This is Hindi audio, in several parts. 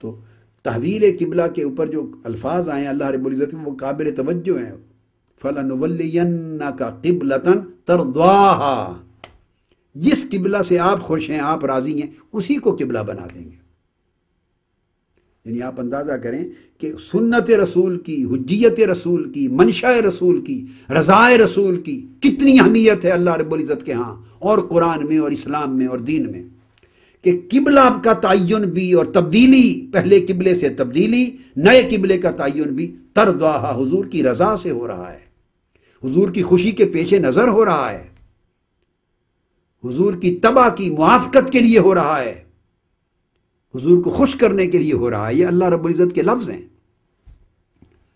तो तहवील किबला के ऊपर जो अल्फाज आए अल्लाह अल्लाह रबुल्ज़त वो काबिल तवज्जो हैं फ़लानवल्ना का किबलतन तरद्वाहा जिस किबला से आप खुश हैं आप राज़ी हैं उसी को किबला बना देंगे यानी आप अंदाज़ा करें कि सुन्नत रसूल की हजियत रसूल की मंशा रसूल की रज़ाए रसूल की कितनी अहमियत है अल्लाह रब्ज़त के यहाँ और कुरान में और इस्लाम में और दीन में कि किबला का तयन भी और तब्दीली पहले किबले से तब्दीली नए किबले का तयन भी तरदाहा हजूर की रजा से हो रहा है हजूर की खुशी के पेशे नज़र हो रहा है हजूर की तबाह की मुआफकत के लिए हो रहा है हजूर को खुश करने के लिए हो रहा है ये अल्लाह रब्ज़त के लफ्ज़ हैं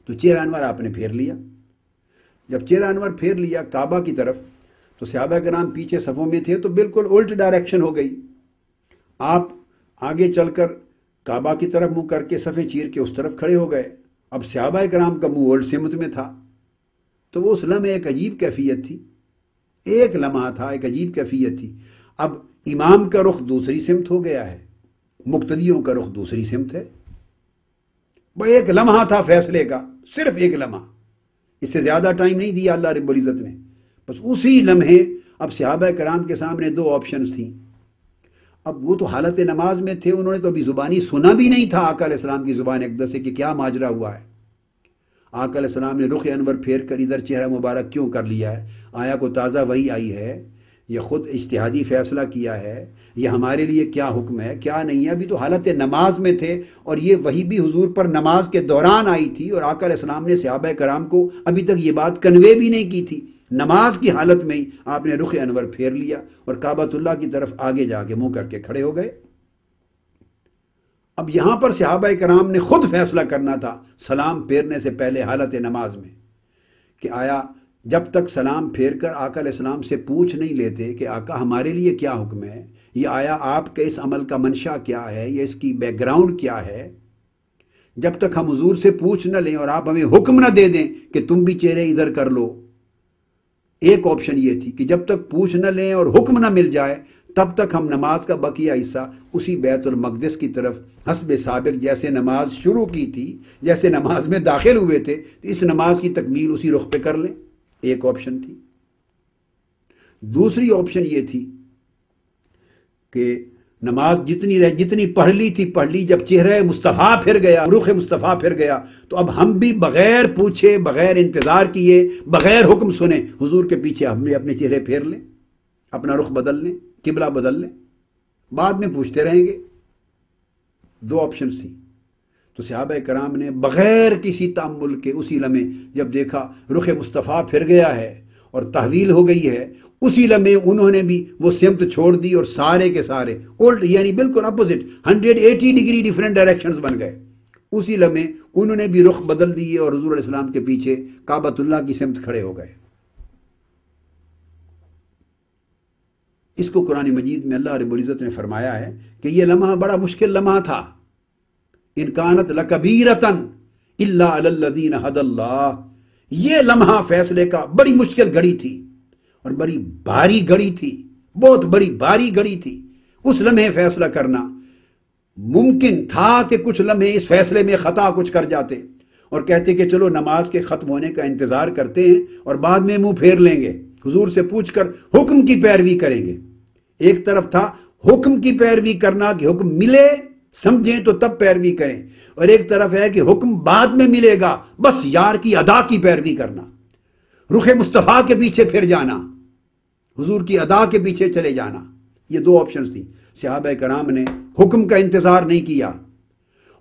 तो चेहरा अनवर आपने फेर लिया जब चेहरा अनवर फेर लिया काबा की तरफ तो सहाबा के नाम पीछे सफ़ों में थे तो बिल्कुल उल्ट डायरेक्शन हो गई आप आगे चलकर काबा की तरफ मुंह करके सफ़े चीर के उस तरफ खड़े हो गए अब सहाबा कराम का मुंह ओल्ड सिमत में था तो वो उस लम्हे एक अजीब कैफियत थी एक लम्हा था एक अजीब कैफियत थी अब इमाम का रुख दूसरी सिमत हो गया है मुक्तदियों का रुख दूसरी सिमत है वह एक लम्हा था फैसले का सिर्फ एक लम्हा इससे ज़्यादा टाइम नहीं दिया अल्लाह रब्बुल इज़्ज़त ने बस उसी लम्हे अब सहाबा कराम के सामने दो ऑप्शन थी अब वो तो हालत नमाज में थे उन्होंने तो अभी ज़ुबानी सुना भी नहीं था आकल इस्लाम की ज़ुबान एकदम से कि क्या माजरा हुआ है आकल इस्लाम ने रुख अनवर फेर कर इधर चेहरा मुबारक क्यों कर लिया है आया को ताज़ा वही आई है यह ख़ुद इश्तहादी फ़ैसला किया है यह हमारे लिए क्या हुक्म है क्या नहीं है अभी तो हालत नमाज में थे और ये वही भी हुजूर पर नमाज के दौरान आई थी और आकल इस्लाम ने सहाब कराम को अभी तक ये बात कन्वे भी नहीं की थी नमाज की हालत में ही आपने रुख अनवर फेर लिया और काबतुल्ला की तरफ आगे जाके मुंह करके खड़े हो गए अब यहां पर सहाबा कराम ने खुद फैसला करना था सलाम फेरने से पहले हालत नमाज में कि आया जब तक सलाम फेर कर आकल इस्लाम से पूछ नहीं लेते कि आका हमारे लिए क्या हुक्म है ये आया आपके इस अमल का मंशा क्या है यह इसकी बैकग्राउंड क्या है जब तक हम हजूर से पूछ न लें और आप हमें हुक्म न दे दें कि तुम भी चेहरे इधर कर लो एक ऑप्शन ये थी कि जब तक पूछ न लें और हुक्म न मिल जाए तब तक हम नमाज का बकिया हिस्सा उसी बैतुलमकदस की तरफ हसब सबक जैसे नमाज शुरू की थी जैसे नमाज में दाखिल हुए थे तो इस नमाज की तकमील उसी रुख पे कर लें एक ऑप्शन थी दूसरी ऑप्शन ये थी कि नमाज जितनी रह जितनी पढ़ ली थी पढ़ ली जब चेहरे मुस्तफ़ा फिर गया रुख मुस्तफ़ा फिर गया तो अब हम भी बग़ैर पूछे बग़ैर इंतज़ार किए बग़ैर हुक्म सुने हुजूर के पीछे हम भी अपने चेहरे फेर लें अपना रुख बदल लें किबला बदल लें बाद में पूछते रहेंगे दो ऑप्शन थी तो सहाब कराम ने बग़ैर किसी तामुल के उसी लम्हे जब देखा रुख मुस्तफ़ा फिर गया है और तहवील हो गई है उसी लम्हे उन्होंने भी वो सिमत छोड़ दी और सारे के सारे उल्ट यानी बिल्कुल अपोजिट 180 डिग्री डिफरेंट डायरेक्शंस बन गए उसी लम्हे उन्होंने भी रुख बदल दिए और हजूर इस्लाम के पीछे काबतुल्ला की सिमत खड़े हो गए इसको कुरानी मजीद में अल्लाह रबुल्ज़त ने फरमाया है कि यह लम्हा बड़ा मुश्किल लम्हा था इनकानत लकबीरतन अल्लाह यह लम्हा फैसले का बड़ी मुश्किल घड़ी थी और बड़ी भारी घड़ी थी बहुत बड़ी भारी घड़ी थी उस लम्हे फैसला करना मुमकिन था कि कुछ लम्हे इस फैसले में खता कुछ कर जाते और कहते कि चलो नमाज के ख़त्म होने का इंतज़ार करते हैं और बाद में मुंह फेर लेंगे हुजूर से पूछकर हुक्म की पैरवी करेंगे एक तरफ था हुक्म की पैरवी करना कि हुक्म मिले समझें तो तब पैरवी करें और एक तरफ है कि हुक्म बाद में मिलेगा बस यार की अदा की पैरवी करना रुखे मुस्तफ़ा के पीछे फिर जाना हुजूर की अदा के पीछे चले जाना ये दो ऑप्शन थी सहाब कराम ने हुक्म का इंतज़ार नहीं किया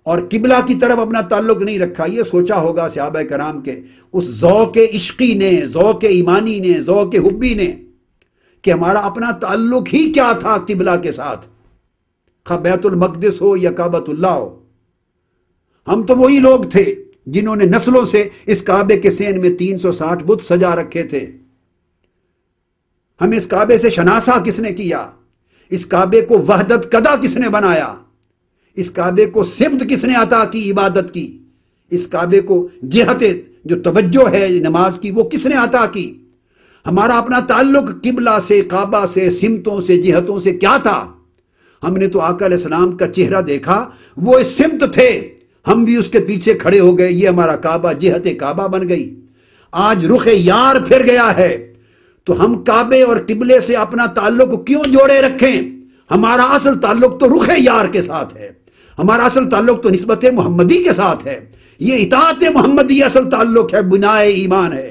और किबला की तरफ अपना ताल्लुक नहीं रखा ये सोचा होगा सहाब कराम के उस के इश्की ने के ईमानी ने के हुब्बी ने कि हमारा अपना ताल्लुक ही क्या था किबला के साथ खा बैतुलमकदस हो या काबतुल्ला हो हम तो वही लोग थे जिन्होंने नस्लों से इस काबे के सेन में 360 बुत सजा रखे थे हमें इस काबे से शनासा किसने किया इस काबे को वहदत कदा किसने बनाया इस काबे को सिमत किसने अता की इबादत की इस काबे को जिहत जो तवज्जो है नमाज की वो किसने अता की हमारा अपना ताल्लुक किबला से काबा से सिमतों से जिहतों से क्या था हमने तो आका इस्लाम का चेहरा देखा वो इस सिमत थे हम भी उसके पीछे खड़े हो गए ये हमारा काबा जिहत काबा बन गई आज रुख यार फिर गया है तो हम काबे और किबले से अपना ताल्लुक क्यों जोड़े रखें हमारा असल ताल्लुक तो रुख यार के साथ है हमारा असल ताल्लुक तो नस्बत मोहम्मदी के साथ है ये इतात मोहम्मदी असल ताल्लुक है बुनाए ईमान है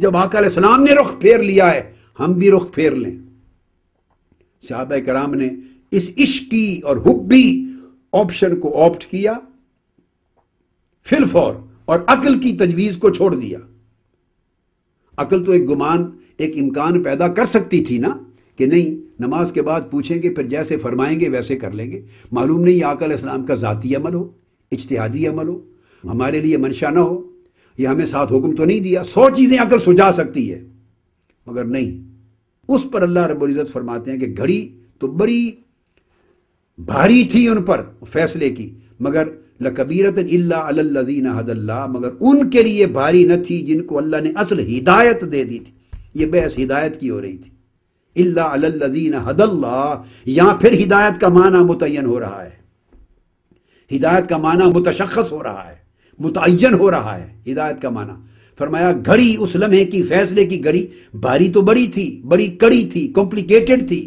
जब आकल इस्लाम ने रुख फेर लिया है हम भी रुख फेर लें सहाब कराम ने इस इश्की और हुब्बी ऑप्शन को ऑप्ट किया फिलफौर और अकल की तजवीज को छोड़ दिया अकल तो एक गुमान एक इम्कान पैदा कर सकती थी ना कि नहीं नमाज के बाद पूछेंगे फिर जैसे फरमाएंगे वैसे कर लेंगे मालूम नहीं आकल इस्लाम का जतीी अमल हो इजतहादी अमल हो हमारे लिए मंशा ना हो यह हमें साथ हुक्म तो नहीं दिया सौ चीज़ें अकल सुझा सकती है मगर नहीं उस पर अल्लाह रबुल्ज़त फरमाते हैं कि घड़ी तो बड़ी भारी थी उन पर फैसले की मगर लकबीरत अल्लादीन हदल्ला मगर उनके लिए भारी न थी जिनको अल्लाह ने असल हिदायत दे दी थी ये बहस हिदायत की हो रही थी अल्लादीन हदल्ला या फिर हिदायत का माना मुतन हो रहा है हिदायत का माना मुतशखस हो रहा है मुतन हो रहा है हिदायत का माना फरमाया घड़ी उस लम्हे की फैसले की घड़ी भारी तो बड़ी थी बड़ी कड़ी थी कॉम्प्लिकेटेड थी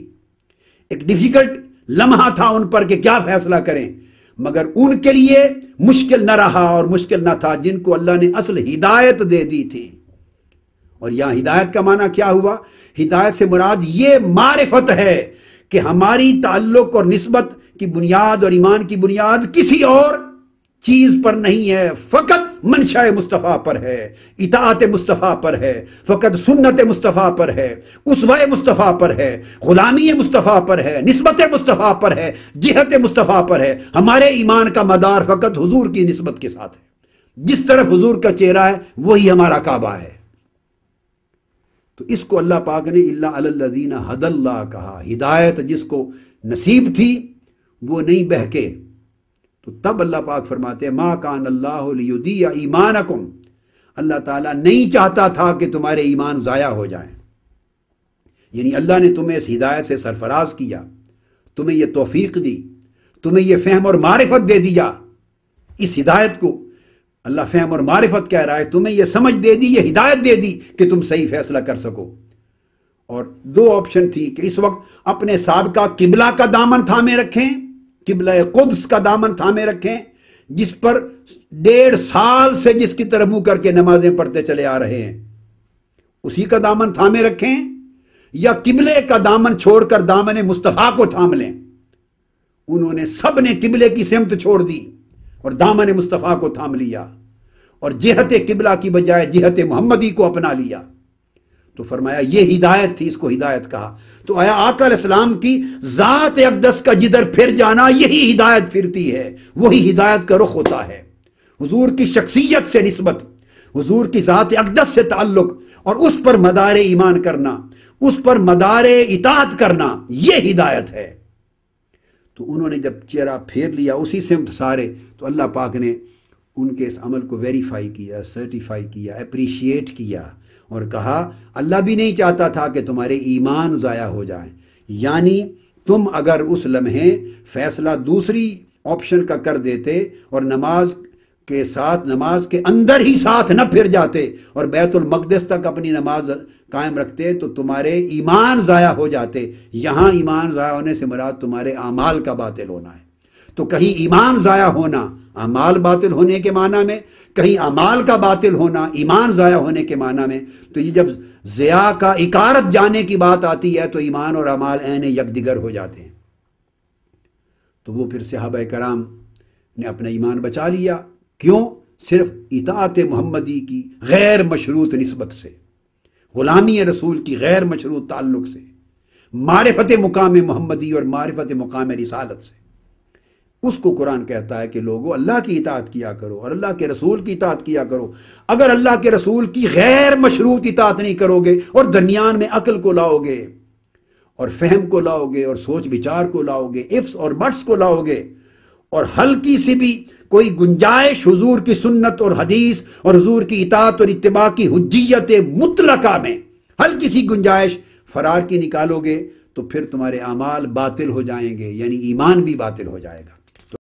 एक डिफिकल्ट लम्हा था उन पर कि क्या फैसला करें मगर उनके लिए मुश्किल न रहा और मुश्किल न था जिनको अल्लाह ने असल हिदायत दे दी थी और यहां हिदायत का माना क्या हुआ हिदायत से मुराद ये मारिफत है कि हमारी ताल्लुक और नस्बत की बुनियाद और ईमान की बुनियाद किसी और चीज पर नहीं है फकत मनशाए मुस्तफ़ा पर है इतात मुस्तफ़ा पर है फ़कत सुन्नत मुस्तफ़ा पर है उसवाए मुस्तफ़ा पर है ग़ुलामी मुस्तफ़ा पर है नस्बत मुस्तफ़ा पर है जहत मुस्तफ़ा पर है हमारे ईमान का मदार फ़कत हजूर की नस्बत के साथ है जिस तरफ हजूर का चेहरा है वही हमारा काबा है तो इसको अल्लाह पाक ने अल्लादीन हदल्ला कहा हिदायत जिसको नसीब थी वो नहीं बहके तो तब अल्लाह पाक फरमाते हैं माँ कान अल्लाह ईमान अकुम अल्लाह ताला नहीं चाहता था कि तुम्हारे ईमान ज़ाया हो जाए यानी अल्लाह ने तुम्हें इस हिदायत से सरफराज किया तुम्हें यह तोफ़ीक दी तुम्हें यह फहम और मारिफत दे दिया इस हिदायत को अल्लाह फहम और मारिफत कह रहा है तुम्हें यह समझ दे दी यह हिदायत दे दी कि तुम सही फैसला कर सको और दो ऑप्शन थी कि इस वक्त अपने सबका किबला का दामन थामे रखें किबला कुद्स का दामन थामे रखें जिस पर डेढ़ साल से जिसकी तरफ मुंह करके नमाजें पढ़ते चले आ रहे हैं उसी का दामन थामे रखें या किबले का दामन छोड़कर दामन मुस्तफ़ा को थाम लें उन्होंने सब ने किबले की सिमत छोड़ दी और दामन मुस्तफ़ा को थाम लिया और जिहत किबला की बजाय जिहत मोहम्मदी को अपना लिया तो फरमाया ये हिदायत थी इसको हिदायत कहा तो आया आकल इस्लाम की ज़ात अकदस का जिधर फिर जाना यही हिदायत फिरती है वही हिदायत का रुख होता है हुजूर की शख्सियत से नस्बत हजूर की ज़ात अकदस से ताल्लुक और उस पर मदार ईमान करना उस पर मदार इतात करना यह हिदायत है तो उन्होंने जब चेहरा फेर लिया उसी से सारे तो अल्लाह पाक ने उनके इस अमल को वेरीफाई किया सर्टिफाई किया अप्रिशिएट किया और कहा अल्लाह भी नहीं चाहता था कि तुम्हारे ईमान ज़ाया हो जाए यानी तुम अगर उस लम्हे फैसला दूसरी ऑप्शन का कर देते और नमाज के साथ नमाज के अंदर ही साथ न फिर जाते और बैतुलमकदस तक अपनी नमाज कायम रखते तो तुम्हारे ईमान ज़ाया हो जाते यहाँ ईमान ज़ाया होने से मराद तुम्हारे अमाल का बातिल होना है तो कहीं ईमान ज़ाया होना अमाल बातिल होने के माना में कहीं अमाल का बातिल होना ईमान ज़ाया होने के माना में तो ये जब ज़िया का इकारत जाने की बात आती है तो ईमान और अमाल एन यकदिगर हो जाते हैं तो वो फिर सहाब कराम ने अपना ईमान बचा लिया क्यों सिर्फ इतात मोहम्मदी की गैर मशरूत नस्बत से ग़ुलामी रसूल की गैर मशरूत ताल्लुक़ से मारफत मुकाम मोहम्मदी और मारफत मुकाम रिसालत से उसको कुरान कहता है कि लोगों अल्लाह की इतात किया करो और अल्लाह के रसूल की इतात किया करो अगर अल्लाह के रसूल की गैर मशरूत इतात नहीं करोगे और दरमियान में अकल को लाओगे और फहम को लाओगे और सोच विचार को लाओगे इफ्स और बट्स को लाओगे और हल्की सी भी कोई गुंजाइश हजूर की सुन्नत और हदीस और हजूर की इतात और इतबा की हजियत मुतलका में हल्की सी गुंजाइश फरार की निकालोगे तो फिर तुम्हारे अमाल बातिल हो जाएंगे यानी ईमान भी बातिल हो जाएगा